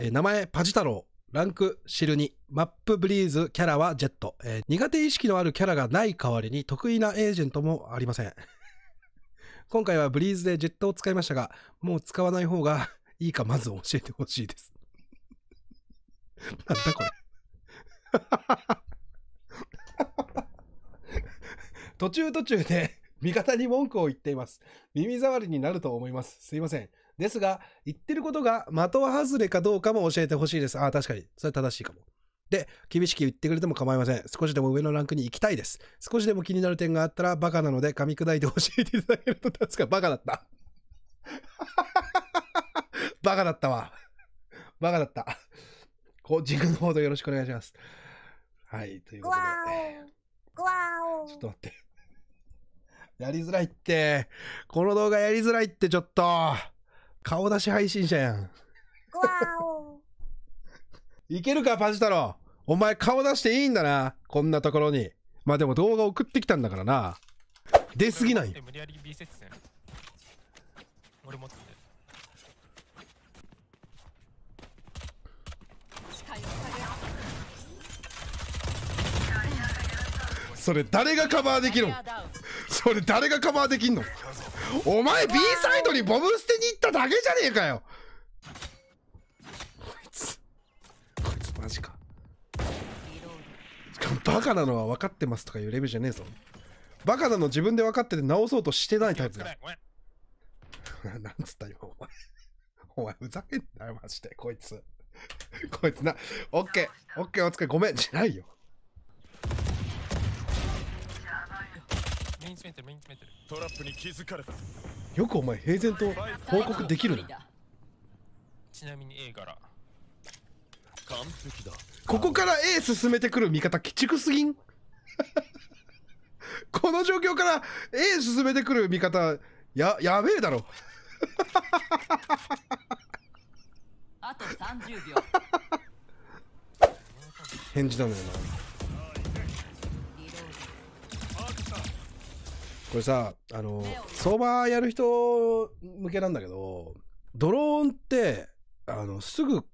えー、名前、パジ太郎。ランク、シル2。マップブリーズ、キャラはジェット。えー、苦手意識のあるキャラがない代わりに得意なエージェントもありません。今回はブリーズでジェットを使いましたが、もう使わない方が いいかまず教えてほしいです。なんだこれ 途中途中で味方に文句を言っています。耳障りになると思います。すいません。ですが、言ってることが的外れかどうかも教えてほしいです。ああ、確かに。それ正しいかも。で、厳しく言ってくれても構いません。少しでも上のランクに行きたいです。少しでも気になる点があったら、バカなので噛み砕いて教えていただけると、確かバカだった。バカだったわ。バカだった。コーチングのほどよろしくお願いします。はい、ということで。ちょっと待って。やりづらいって。この動画やりづらいって、ちょっと。顔出し配信者やん。いけるか、パジ太郎。お前顔出していいんだな。こんなところに。まあでも動画送ってきたんだからな。出すぎないよ。それ誰がカバーできるんそれ誰がカバーできんのお前 B サイドにボブ捨てに行っただけじゃねえかよこいつこいつマジかしかもバカなのは分かってますとかいうレベルじゃねえぞバカなの自分で分かってて直そうとしてないタイプだなんつったよお前お前ふざけんなよマジでこいつこいつなオッケーオッケーお疲れごめんじゃないよトラップに気づかれたよくお前平然と報告できるちなみに A から完璧だここから A 進めてくる味方鬼畜すぎん この状況から A 進めてくる味方ややべえだろあと30秒返事なのよなこれさ、あの、相場やる人向けなんだけど、ドローンって、あの、すぐ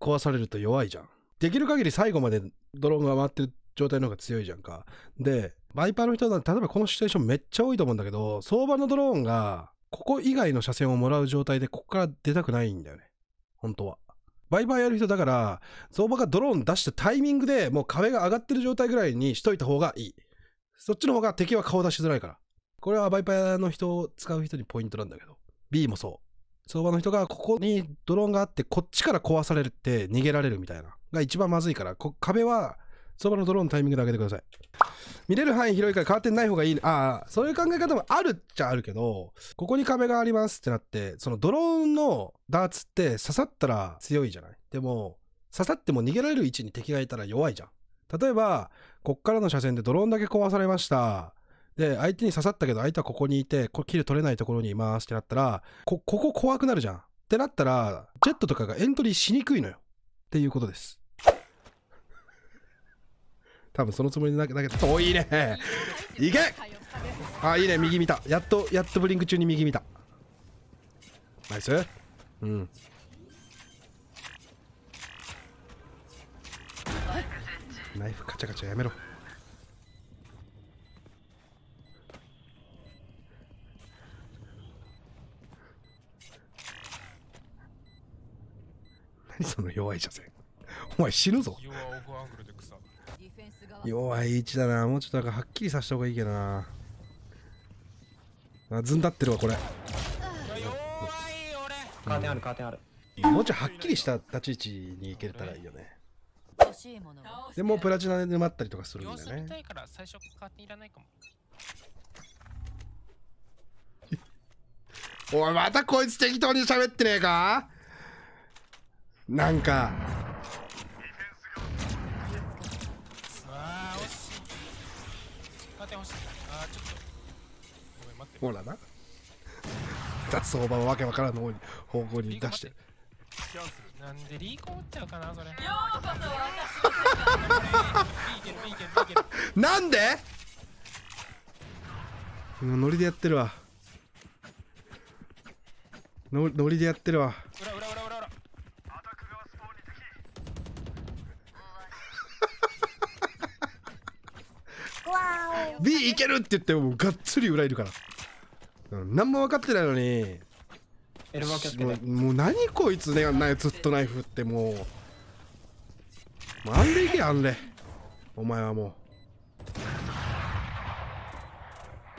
壊されると弱いじゃん。できる限り最後までドローンが回ってる状態の方が強いじゃんか。で、バイパーの人は、例えばこのシチュエーションめっちゃ多いと思うんだけど、相場のドローンが、ここ以外の車線をもらう状態で、ここから出たくないんだよね。本当は。バイバイやる人だから、相場がドローン出したタイミングでもう壁が上がってる状態ぐらいにしといた方がいい。そっちの方が敵は顔出しづらいから。これはバイパーの人を使う人にポイントなんだけど、B もそう。相場の人がここにドローンがあって、こっちから壊されるって逃げられるみたいな。が一番まずいから、壁は相場のドローンのタイミングで上げてください。見れる範囲広いから変わってない方がいい。ああ、そういう考え方もあるっちゃあるけど、ここに壁がありますってなって、そのドローンのダーツって刺さったら強いじゃないでも、刺さっても逃げられる位置に敵がいたら弱いじゃん。例えば、こっからの車線でドローンだけ壊されました。で、相手に刺さったけど、相手はここにいて、これキル取れないところにいますってなったら、こ、ここ怖くなるじゃん。ってなったら、ジェットとかがエントリーしにくいのよ。っていうことです。多分そのつもりで投げた。お、いいね。いけあ、いいね。右見た。やっと、やっとブリンク中に右見た。ナイス。うん。ナイフカチャカチャやめろ。何その弱い車線。お前死ぬぞ。弱い位置だな。もうちょっとなんかはっきりさせた方がいいけどな。あ、ずんだってるわ、これ。カーテンある、カーテンある。もうちょいはっきりした立ち位置に行けたらいいよね。でもプラチナでまったりとかするんだよね。おいまたこいつ適当に喋ってねえかなんかほらな雑草場わけわからん方向に出してなんでリーコっちゃうかなそれなんでノリでやってるわノリでやってるわ裏いけるって言ってもうがっつり裏いるから、うん、何も分かってないのにもうもう何こいつねなずっとナイフってもうもうあんでいけあんでお前はも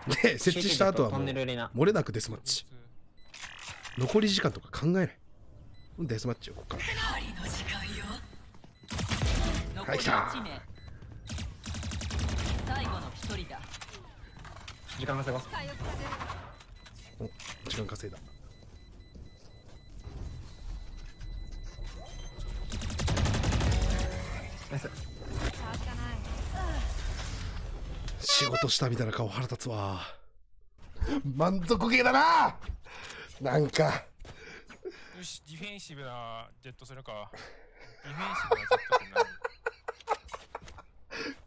うで 設置した後はもう漏れなくデスマッチ残り時間とか考えないデスマッチをこっからはい来た時間稼ごう時間稼いだナイス仕事したみたいな顔腹立つわ満足げだななんかよしディフェンシブなジェットするか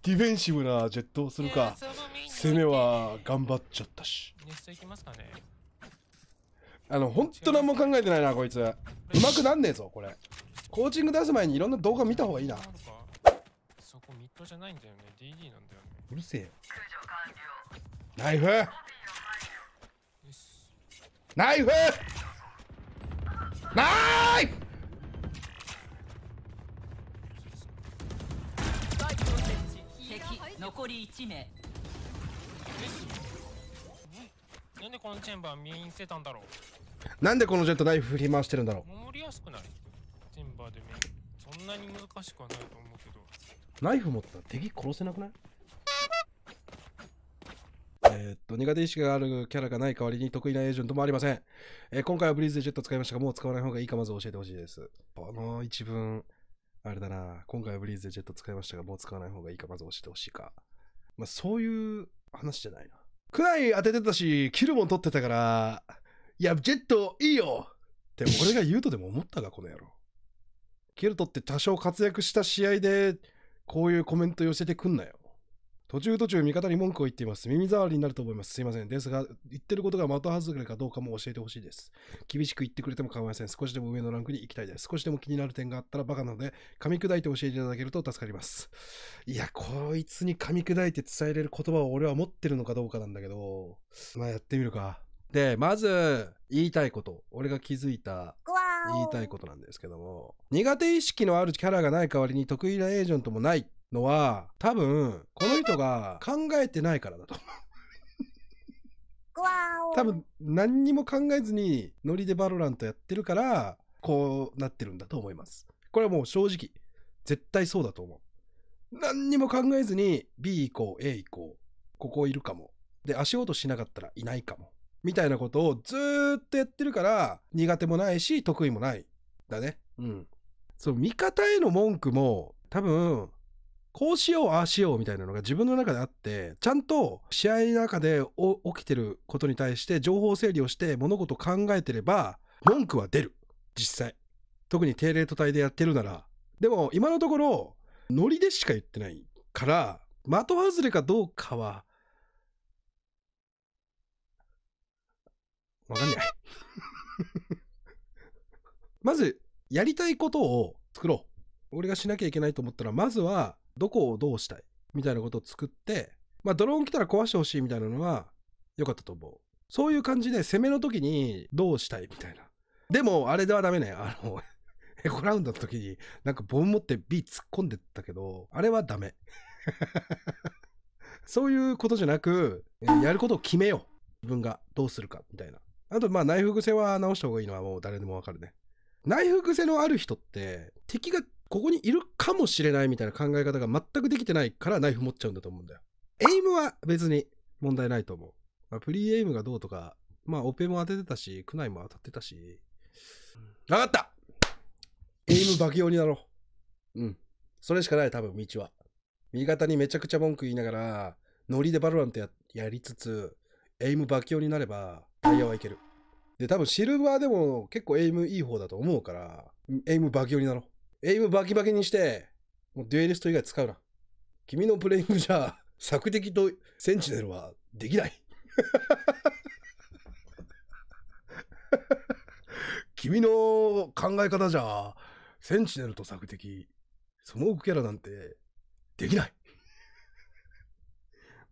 ディフェンシブなジェットするなディフェンシブなジェットするか、えー攻めは頑張っちゃったしネきますかねあのほんと何も考えてないなこいつうまくなんねえぞこれコーチング出す前にいろんな動画見た方がいいなそこミッドじゃないんだよね DD なんだよねうるせえよナイフナイフナイフ残り1名なんでこのチェンバー見にしてたんだろうなんでこのジェットナイフ振り回してるんだろう守りやすくないチェンバーでそんなに難しくはないと思うけどナイフ持ったら敵殺せなくないえー、っと、苦手意識があるキャラがない代わりに得意なエージェントもありません。えー、今回はブリーズでジェット使いましたが、もう使わない方がいいかまず教えてほしいです。この一文、あれだな、今回はブリーズでジェット使いましたが、もう使わない方がいいかまず教えてほしいか。まあ、そういう話じゃないな。くらい当ててたし、キルも取ってたから、いや、ジェットいいよって俺が言うとでも思ったが、この野郎。キ ルトって多少活躍した試合で、こういうコメント寄せてくんなよ。途中途中味方に文句を言っています。耳障りになると思います。すいません。ですが、言ってることが的外れかどうかも教えてほしいです。厳しく言ってくれても構いません。少しでも上のランクに行きたいです。少しでも気になる点があったらバカなので、噛み砕いて教えていただけると助かります。いや、こいつに噛み砕いて伝えれる言葉を俺は持ってるのかどうかなんだけど、まあやってみるか。で、まず、言いたいこと。俺が気づいた、言いたいことなんですけども、苦手意識のあるキャラがない代わりに得意なエージェントもないのは、多分、この人が考えてないからだと思う。多分、何にも考えずに、ノリでバロラントやってるから、こうなってるんだと思います。これはもう正直、絶対そうだと思う。何にも考えずに、B 行こう、A 行こう、ここいるかも。で、足音しなかったらいないかも。みたいなことをずーっとやってるから、苦手もないし、得意もない。だね。うん。そう、味方への文句も、多分、こうしよう、ああしようみたいなのが自分の中であって、ちゃんと試合の中で起きてることに対して情報整理をして物事を考えてれば、文句は出る。実際。特に定例と体でやってるなら。でも今のところ、ノリでしか言ってないから、的外れかどうかは、わかんない まず、やりたいことを作ろう。俺がしなきゃいけないと思ったら、まずは、どこをどうしたいみたいなことを作って、まあ、ドローン来たら壊してほしいみたいなのは良かったと思う。そういう感じで攻めの時にどうしたいみたいな。でも、あれではダメね。あの エコラウンドの時になんかボン持って B 突っ込んでったけど、あれはダメ。そういうことじゃなく、やることを決めよう。自分がどうするかみたいな。あと、まあ、内服癖は直した方がいいのはもう誰でもわかるね。内服癖のある人って、敵がここにいるかもしれないみたいな考え方が全くできてないからナイフ持っちゃうんだと思うんだよ。エイムは別に問題ないと思う。まあ、プリエイムがどうとか、まあ、オペも当ててたし、クナイも当たってたし。わかったエイム化け用になろう。うん。それしかない、多分、道は。味方にめちゃくちゃ文句言いながら、ノリでバルランとややりつつ、エイム化け用になれば、タイヤはいける。で、多分、シルバーでも結構エイムいい方だと思うから、エイム化け用になろう。エイムバキバキにして、もうデュエリスト以外使うな。君のプレイングじゃ、索敵とセンチネルはできない。君の考え方じゃ、センチネルと索敵、スモークキャラなんてできない。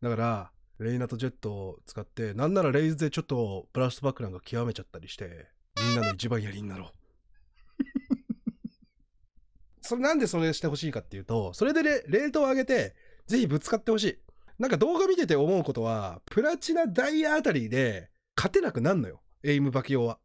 だから、レイナとジェットを使って、なんならレイズでちょっとブラストなんか極めちゃったりして、みんなの一番やりになろう。それなんでそれしてほしいかっていうと、それでレレートを上げて、ぜひぶつかってほしい。なんか動画見てて思うことは、プラチナダイヤあたりで勝てなくなんのよ。エイムバキ用は。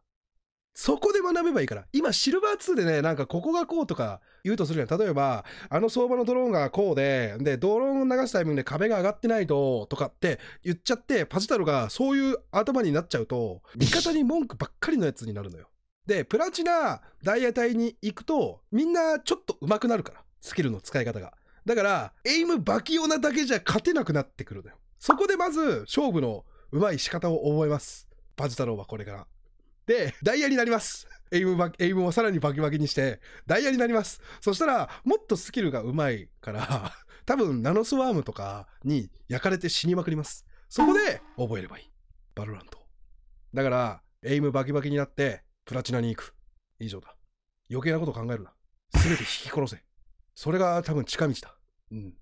そこで学べばいいから。今、シルバー2でね、なんかここがこうとか言うとするじゃん。例えば、あの相場のドローンがこうで、で、ドローンを流すタイミングで壁が上がってないと、とかって言っちゃって、パジタルがそういう頭になっちゃうと、味方に文句ばっかりのやつになるのよ。で、プラチナ、ダイヤ隊に行くと、みんなちょっと上手くなるから、スキルの使い方が。だから、エイムバキオナだけじゃ勝てなくなってくるのよ。そこでまず、勝負の上手い仕方を覚えます。バジ太郎はこれから。で、ダイヤになります。エイムバエイムをさらにバキバキにして、ダイヤになります。そしたら、もっとスキルが上手いから、多分ナノスワームとかに焼かれて死にまくります。そこで、覚えればいい。バルラント。だから、エイムバキバキになって、プラチナに行く。以上だ。余計なこと考えるな。すべて引き殺せ。それが多分近道だ。うん。